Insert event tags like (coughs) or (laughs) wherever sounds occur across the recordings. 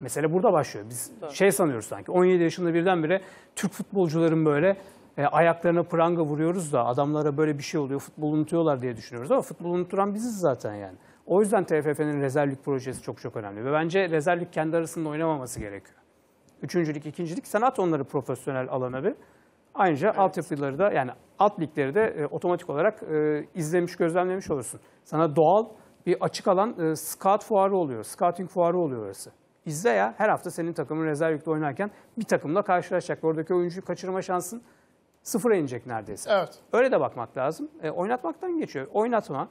Mesele burada başlıyor. Biz Tabii. şey sanıyoruz sanki 17 yaşında birdenbire Türk futbolcuların böyle e, ayaklarına pranga vuruyoruz da adamlara böyle bir şey oluyor futbol unutuyorlar diye düşünüyoruz ama futbol unuturan biziz zaten yani. O yüzden TFF'nin rezervlik projesi çok çok önemli ve bence rezervlik kendi arasında oynamaması gerekiyor. Üçüncülük, ikincilik sen at onları profesyonel alana bir. Ayrıca evet. altyapıları da yani alt ligleri de e, otomatik olarak e, izlemiş, gözlemlemiş olursun. Sana doğal bir açık alan e, scout fuarı oluyor, scouting fuarı oluyor orası. Bizde ya her hafta senin takımın rezerv yükle oynarken bir takımla karşılaşacak. Oradaki oyuncuyu kaçırma şansın sıfıra inecek neredeyse. Evet. Öyle de bakmak lazım. E, oynatmaktan geçiyor. Oynatma,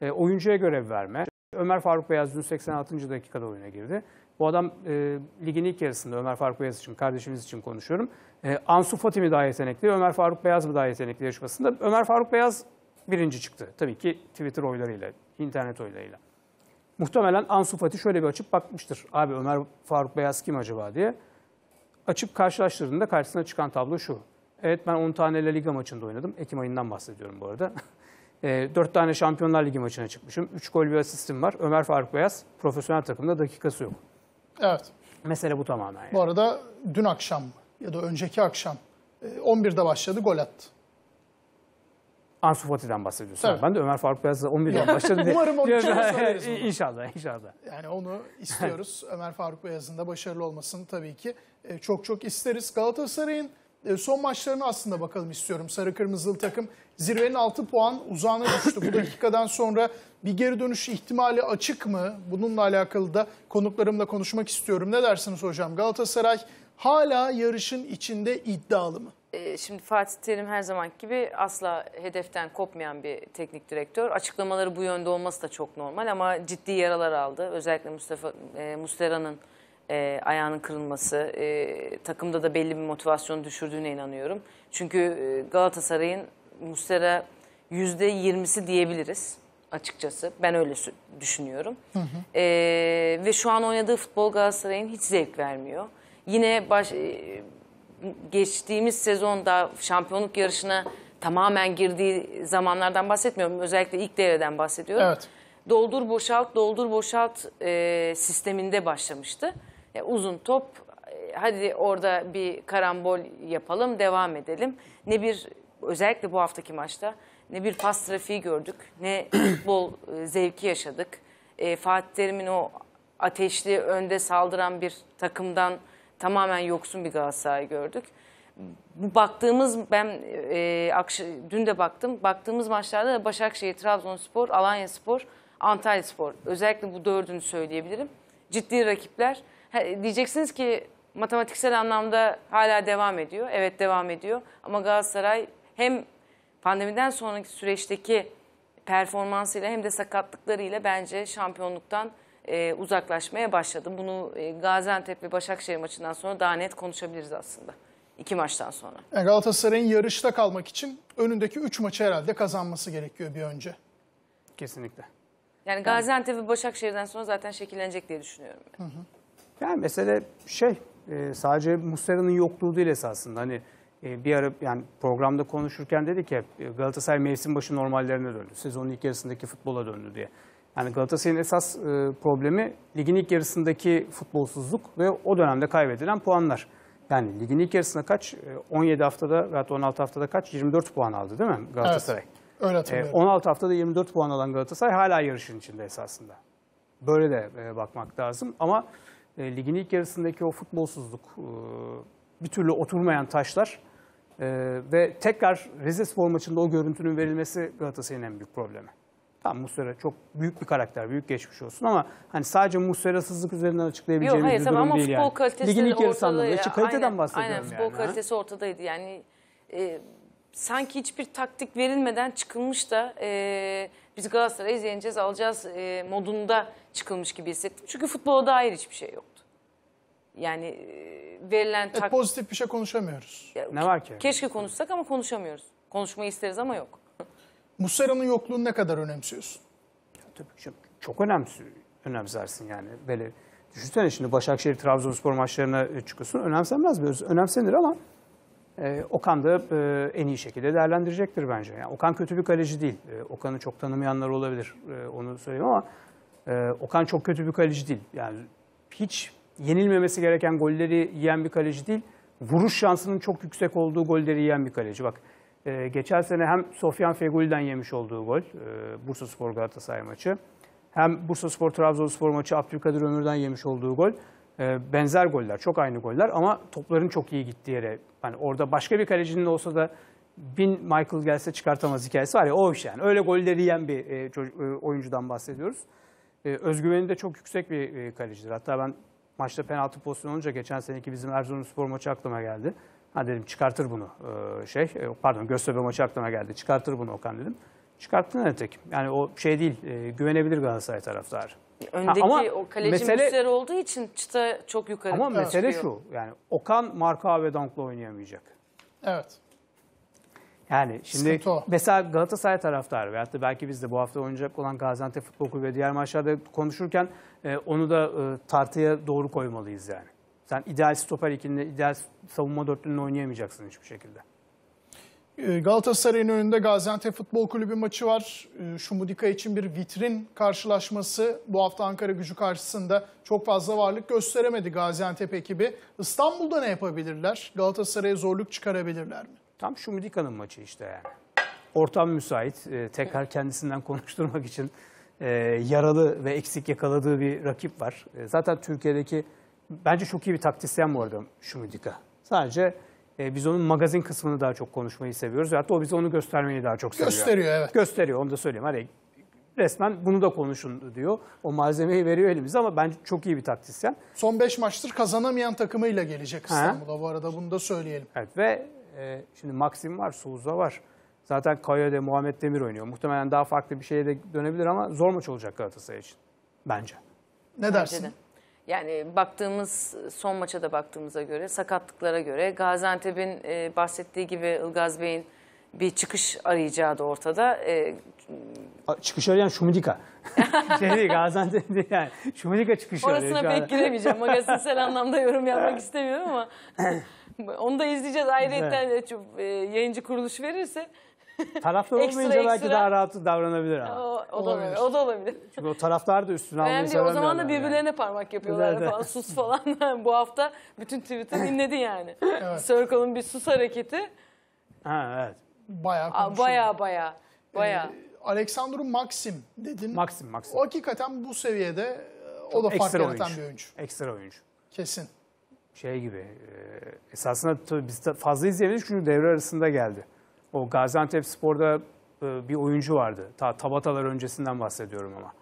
e, oyuncuya görev verme. Ömer Faruk Beyaz dün 86. dakikada oyuna girdi. Bu adam e, ligin ilk yarısında Ömer Faruk Beyaz için, kardeşimiz için konuşuyorum. E, Ansu Fati mi daha yetenekli, Ömer Faruk Beyaz mı daha yetenekli yarışmasında? Ömer Faruk Beyaz birinci çıktı. Tabii ki Twitter oylarıyla, internet oylarıyla. Muhtemelen Ansu Fati şöyle bir açıp bakmıştır. Abi Ömer Faruk Beyaz kim acaba diye. Açıp karşılaştırdığında karşısına çıkan tablo şu. Evet ben 10 tane La Liga maçında oynadım. Ekim ayından bahsediyorum bu arada. (laughs) e, ee, 4 tane Şampiyonlar Ligi maçına çıkmışım. 3 gol bir asistim var. Ömer Faruk Beyaz profesyonel takımda dakikası yok. Evet. Mesele bu tamamen yani. Bu arada dün akşam ya da önceki akşam 11'de e, başladı gol attı. Ansu Fati'den bahsediyorsun. Tabii. Ben de Ömer Faruk Beyaz'la 11'den (laughs) başladı. Umarım 12'den sonrayız. İnşallah. inşallah. Yani onu istiyoruz. (laughs) Ömer Faruk Beyaz'ın da başarılı olmasını tabii ki e, çok çok isteriz. Galatasaray'ın e, son maçlarını aslında bakalım istiyorum. Sarı Kırmızılı takım zirvenin 6 puan uzağına düştü. Bu (coughs) dakikadan sonra bir geri dönüş ihtimali açık mı? Bununla alakalı da konuklarımla konuşmak istiyorum. Ne dersiniz hocam? Galatasaray hala yarışın içinde iddialı mı? Ee, şimdi Fatih Terim her zamanki gibi asla hedeften kopmayan bir teknik direktör. Açıklamaları bu yönde olması da çok normal ama ciddi yaralar aldı. Özellikle Mustafa e, Mustera'nın e, ayağının kırılması, e, takımda da belli bir motivasyonu düşürdüğüne inanıyorum. Çünkü e, Galatasaray'ın Mustera %20'si diyebiliriz açıkçası. Ben öyle düşünüyorum. Hı hı. E, ve şu an oynadığı futbol Galatasaray'ın hiç zevk vermiyor. Yine baş... E, geçtiğimiz sezonda şampiyonluk yarışına tamamen girdiği zamanlardan bahsetmiyorum. Özellikle ilk devreden bahsediyorum. Evet. Doldur boşalt, doldur boşalt e, sisteminde başlamıştı. Yani e, uzun top, e, hadi orada bir karambol yapalım, devam edelim. Ne bir, özellikle bu haftaki maçta ne bir pas trafiği gördük, ne (clears throat) futbol e, zevki yaşadık. E, Fatih Terim'in o ateşli önde saldıran bir takımdan tamamen yoksun bir Galatasaray gördük. Bu baktığımız ben e, akşam, dün de baktım. Baktığımız maçlarda da Başakşehir, Trabzonspor, Alanyaspor, Antalyaspor. Özellikle bu dördünü söyleyebilirim. Ciddi rakipler. Ha, diyeceksiniz ki matematiksel anlamda hala devam ediyor. Evet devam ediyor. Ama Galatasaray hem pandemiden sonraki süreçteki performansıyla hem de sakatlıklarıyla bence şampiyonluktan e, uzaklaşmaya başladı. Bunu e, Gaziantep ve Başakşehir maçından sonra daha net konuşabiliriz aslında. İki maçtan sonra. Yani Galatasaray'ın yarışta kalmak için önündeki üç maçı herhalde kazanması gerekiyor bir önce. Kesinlikle. Yani Gaziantep ve Başakşehir'den sonra zaten şekillenecek diye düşünüyorum. Ben. Hı hı. Yani mesele şey e, sadece Muslera'nın yokluğu değil esasında. Hani e, bir ara yani programda konuşurken dedik ki e, Galatasaray mevsim başı normallerine döndü. Sezonun ilk yarısındaki futbola döndü diye. Yani Galatasaray'ın esas e, problemi ligin ilk yarısındaki futbolsuzluk ve o dönemde kaybedilen puanlar. Yani ligin ilk yarısında kaç? 17 e, haftada veya 16 haftada kaç? 24 puan aldı değil mi Galatasaray? Evet, öyle hatırlıyorum. 16 e, haftada 24 puan alan Galatasaray hala yarışın içinde esasında. Böyle de bakmak lazım ama ligin ilk yarısındaki o futbolsuzluk, bir türlü oturmayan taşlar ve tekrar Rize Spor maçında o görüntünün verilmesi Galatasaray'ın en büyük problemi. Tam Muslera çok büyük bir karakter, büyük geçmiş olsun ama hani sadece Muslera'sızlık üzerinden açıklayabileceğimiz Yok, hayır, bir durum ama değil futbol yani. Kalitesi Ligin ilk Kaliteden bahsediyorum aynen, yani. Aynen futbol kalitesi ha? ortadaydı yani. E, sanki hiçbir taktik verilmeden çıkılmış da e, biz Galatasaray'ı izleyeceğiz alacağız e, modunda çıkılmış gibi hissettim. Çünkü futbola dair hiçbir şey yoktu. Yani e, verilen... Evet, pozitif bir şey konuşamıyoruz. Ya, ne var ki? Keşke konuşsak ama konuşamıyoruz. Konuşmayı isteriz ama yok. Muslera'nın yokluğunu ne kadar önemsiyorsun? Tabii çok, çok önemsi, önemsersin yani. Böyle düşünsene şimdi Başakşehir Trabzonspor maçlarına e, çıkıyorsun. Önemsenmez mi? Önemsenir ama e, Okan da e, en iyi şekilde değerlendirecektir bence. Yani Okan kötü bir kaleci değil. E, Okan'ı çok tanımayanlar olabilir. E, onu söyleyeyim ama e, Okan çok kötü bir kaleci değil. Yani hiç yenilmemesi gereken golleri yiyen bir kaleci değil. Vuruş şansının çok yüksek olduğu golleri yiyen bir kaleci. Bak e, geçen sene hem Sofyan Fegül'den yemiş olduğu gol, e, Bursa Spor Galatasaray maçı, hem Bursa Spor Trabzonspor maçı Abdülkadir Ömür'den yemiş olduğu gol, e, benzer goller, çok aynı goller ama topların çok iyi gittiği yere, yani orada başka bir kalecinin olsa da bin Michael gelse çıkartamaz hikayesi var ya o iş yani. Öyle golleri yiyen bir e, e, oyuncudan bahsediyoruz. E, özgüveni de çok yüksek bir e, kalecidir. Hatta ben maçta penaltı pozisyonu olunca geçen seneki bizim Erzurum maçı aklıma geldi. Ha dedim çıkartır bunu ee, şey e, pardon Göztepe maçı aklıma geldi çıkartır bunu Okan dedim. Çıkarttın nitekim. Yani o şey değil e, güvenebilir Galatasaray taraftarı. Öndeki ha, ama o kaleci mesele, olduğu için çıta çok yukarı Ama mesele şu yani Okan Marka ve Dank'la oynayamayacak. Evet. Yani şimdi mesela Galatasaray taraftarı veyahut da belki biz de bu hafta oynayacak olan Gaziantep Futbol Kulübü ve diğer maçlarda konuşurken e, onu da e, tartıya doğru koymalıyız yani. Sen ideal stoper ikilinde ideal savunma dörtlüğünü oynayamayacaksın hiçbir şekilde. Ee, Galatasaray'ın önünde Gaziantep Futbol Kulübü maçı var. Ee, Şumudika için bir vitrin karşılaşması. Bu hafta Ankara gücü karşısında çok fazla varlık gösteremedi Gaziantep ekibi. İstanbul'da ne yapabilirler? Galatasaray'a zorluk çıkarabilirler mi? Tam Şumudika'nın maçı işte yani. Ortam müsait. Ee, tekrar kendisinden (laughs) konuşturmak için e, yaralı ve eksik yakaladığı bir rakip var. E, zaten Türkiye'deki Bence çok iyi bir taktisyen bu arada Şumidika. Sadece e, biz onun magazin kısmını daha çok konuşmayı seviyoruz. Hatta o bize onu göstermeyi daha çok seviyor. Gösteriyor evet. Gösteriyor onu da söyleyeyim. Hadi resmen bunu da konuşun diyor. O malzemeyi veriyor elimize ama bence çok iyi bir taktisyen. Son 5 maçtır kazanamayan takımıyla gelecek İstanbul'a bu arada bunu da söyleyelim. Evet ve e, şimdi Maxim var, Souza var. Zaten Kayode, Muhammed Demir oynuyor. Muhtemelen daha farklı bir şeye de dönebilir ama zor maç olacak Galatasaray için bence. Ne dersin? Bence de. Yani baktığımız son maça da baktığımıza göre sakatlıklara göre Gaziantep'in e, bahsettiği gibi Ilgaz Bey'in bir çıkış arayacağı da ortada. E, çıkış arayan Şumidika. (laughs) şey değil Gaziantep değil yani. Şumidika çıkış arıyor Orasına pek giremeyeceğim. Magazinsel (laughs) anlamda yorum yapmak istemiyorum ama (laughs) onu da izleyeceğiz. Ayrıca evet. E, e, yayıncı kuruluş verirse taraftar Ekstra, olmayınca belki ekstra. daha rahat davranabilir ama. O, o, olabilir. o da olabilir. Çünkü o taraflar da üstüne almayı Önemli O zaman da yani. birbirlerine parmak yapıyorlar Evet, falan. Sus falan. (laughs) Bu hafta bütün Twitter dinledi yani. Circle'ın bir sus hareketi. Ha, evet. Bayağı Aa, konuşuldu. Baya baya. Ee, baya. Alexandru Maxim dedin. Maxim, Maxim. O hakikaten bu seviyede e, o da fark yaratan bir oyuncu. Ekstra oyuncu. Kesin. Şey gibi. e, esasında tabii biz fazla izleyemedik çünkü devre arasında geldi. O Gaziantep Spor'da e, bir oyuncu vardı. Ta Tabatalar öncesinden bahsediyorum ama.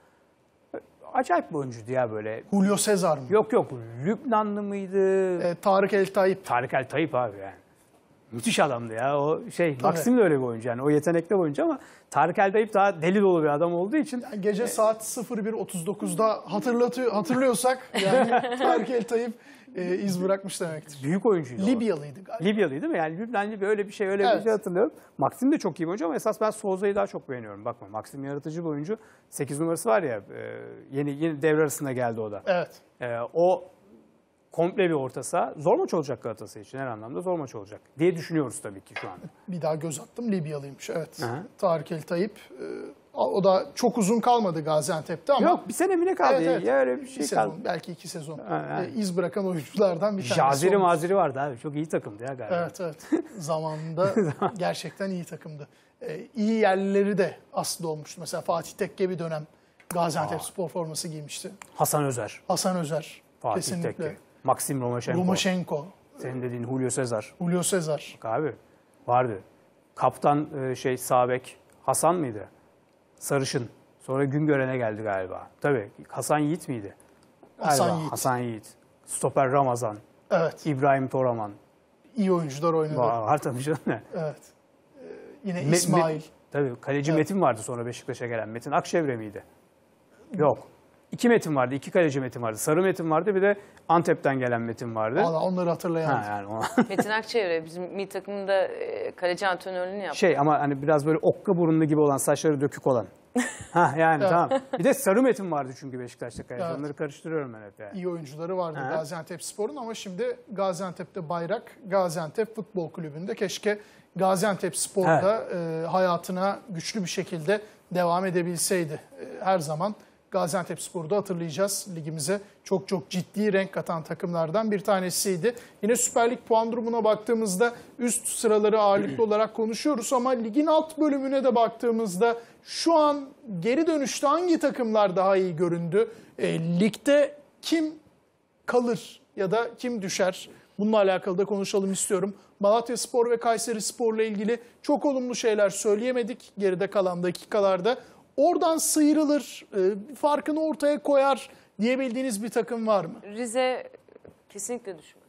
Acayip bir oyuncuydu ya böyle. Julio Cesar mı? Yok yok. Lübnanlı mıydı? E, Tarık El Tayyip. Tarık El Tayyip abi yani. Müthiş adamdı ya. O şey Maxim de öyle bir oyuncu yani. O yetenekli bir oyuncu ama Tarık El Eldayıp daha deli dolu bir adam olduğu için. Yani gece e, saat 01.39'da hatırlatıyor hatırlıyorsak yani (laughs) Tarık Eldayıp e, iz bırakmış demektir. Büyük oyuncuydu. Libyalıydı galiba. Libyalıydı mı? Yani Lübnenli bir öyle bir şey öyle evet. bir şey hatırlıyorum. Maxim de çok iyi bir oyuncu ama esas ben Souza'yı daha çok beğeniyorum. Bakma Maxim yaratıcı bir oyuncu. 8 numarası var ya e, yeni yeni devre arasında geldi o da. Evet. E, o komple bir orta saha. Zor maç olacak Galatasaray için her anlamda zor maç olacak diye düşünüyoruz tabii ki şu an. Bir daha göz attım Libyalıymış evet. Hı -hı. Tarık El Tayyip e, o da çok uzun kalmadı Gaziantep'te ama. Yok bir sene mi ne kaldı? Evet, evet. Ya öyle bir şey bir sezon, kaldı. Belki iki sezon. Ha, e, iz bırakan oyunculardan bir tanesi. Jaziri olmuş. maziri vardı abi. Çok iyi takımdı ya galiba. Evet evet. Zamanında (laughs) gerçekten iyi takımdı. E, iyi yerleri de aslında olmuştu. Mesela Fatih Tekke bir dönem Gaziantep Aa. spor forması giymişti. Hasan Özer. Hasan Özer. Fatih Kesinlikle. Tekke. Maxim Romaşenko. Romaşenko. Senin dediğin Julio Cesar. Julio Cesar. Bak abi vardı. Kaptan e, şey Sabek Hasan mıydı? Sarışın. Sonra Güngören'e geldi galiba. Tabii Hasan Yiğit miydi? Hasan galiba, Yiğit. Hasan Yiğit. Stoper Ramazan. Evet. İbrahim Toraman. İyi oyuncular oynadı. Var tabii canım. Evet. Ee, yine İsmail. Me, me, tabii kaleci evet. Metin vardı sonra Beşiktaş'a gelen. Metin Akşevre miydi? Yok iki metin vardı. iki kaleci metin vardı. Sarı metin vardı bir de Antep'ten gelen metin vardı. Valla onları hatırlayan. Ha, yani ona. (laughs) Metin Akçevre bizim mi takımda e, kaleci antrenörlüğünü yaptı. Şey ama hani biraz böyle okka burunlu gibi olan saçları dökük olan. (laughs) ha yani tamam. Bir de sarı metin vardı çünkü Beşiktaş'ta kaleci. Evet. Onları karıştırıyorum ben hep yani. İyi oyuncuları vardı ha. Gaziantep Spor'un ama şimdi Gaziantep'te bayrak Gaziantep Futbol Kulübü'nde. Keşke Gaziantep Spor'da evet. e, hayatına güçlü bir şekilde devam edebilseydi. E, her zaman Gaziantep Spor'da hatırlayacağız. Ligimize çok çok ciddi renk katan takımlardan bir tanesiydi. Yine Süper Lig puan durumuna baktığımızda üst sıraları ağırlıklı olarak konuşuyoruz ama ligin alt bölümüne de baktığımızda şu an geri dönüşte hangi takımlar daha iyi göründü? E, ligde kim kalır ya da kim düşer? Bununla alakalı da konuşalım istiyorum. Malatya Spor ve Kayseri Spor'la ilgili çok olumlu şeyler söyleyemedik geride kalan dakikalarda. Oradan sıyrılır, e, farkını ortaya koyar diyebildiğiniz bir takım var mı? Rize kesinlikle düşünmüyorum.